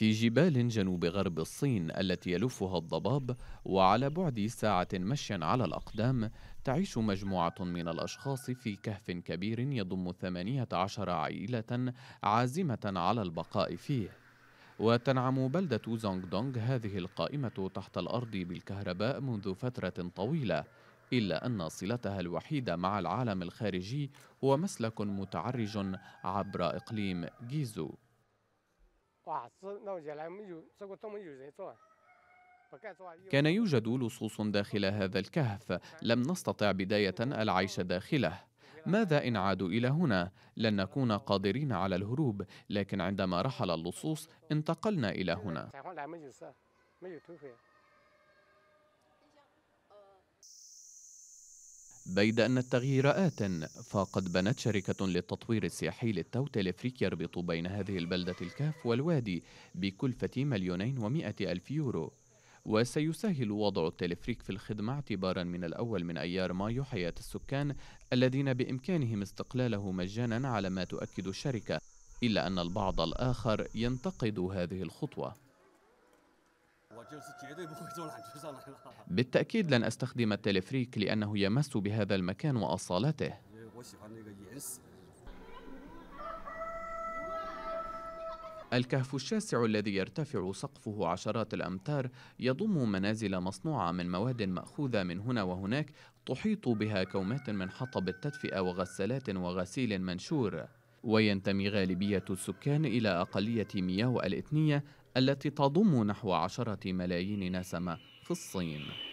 في جبال جنوب غرب الصين التي يلفها الضباب وعلى بعد ساعة مشيا على الأقدام تعيش مجموعة من الأشخاص في كهف كبير يضم ثمانية عشر عائلة عازمة على البقاء فيه وتنعم بلدة زونغ دونغ هذه القائمة تحت الأرض بالكهرباء منذ فترة طويلة إلا أن صلتها الوحيدة مع العالم الخارجي هو مسلك متعرج عبر إقليم جيزو كان يوجد لصوص داخل هذا الكهف لم نستطع بدايه العيش داخله ماذا إن عادوا إلى هنا؟ لن نكون قادرين على الهروب، لكن عندما رحل اللصوص انتقلنا إلى هنا. بيد أن التغيير آت فقد بنت شركة للتطوير السياحي للتوت الإفريقي يربط بين هذه البلدة الكهف والوادي بكلفة مليونين ومائة ألف يورو وسيسهل وضع التلفريك في الخدمة اعتبارا من الأول من أيار مايو حياة السكان الذين بإمكانهم استقلاله مجانا على ما تؤكد الشركة إلا أن البعض الآخر ينتقد هذه الخطوة بالتأكيد لن أستخدم التلفريك لأنه يمس بهذا المكان وأصالته إيه، الكهف الشاسع الذي يرتفع سقفه عشرات الأمتار يضم منازل مصنوعة من مواد مأخوذة من هنا وهناك تحيط بها كومات من حطب التدفئة وغسالات وغسيل منشور وينتمي غالبية السكان إلى أقلية مياو الإثنية التي تضم نحو عشرة ملايين نسمة في الصين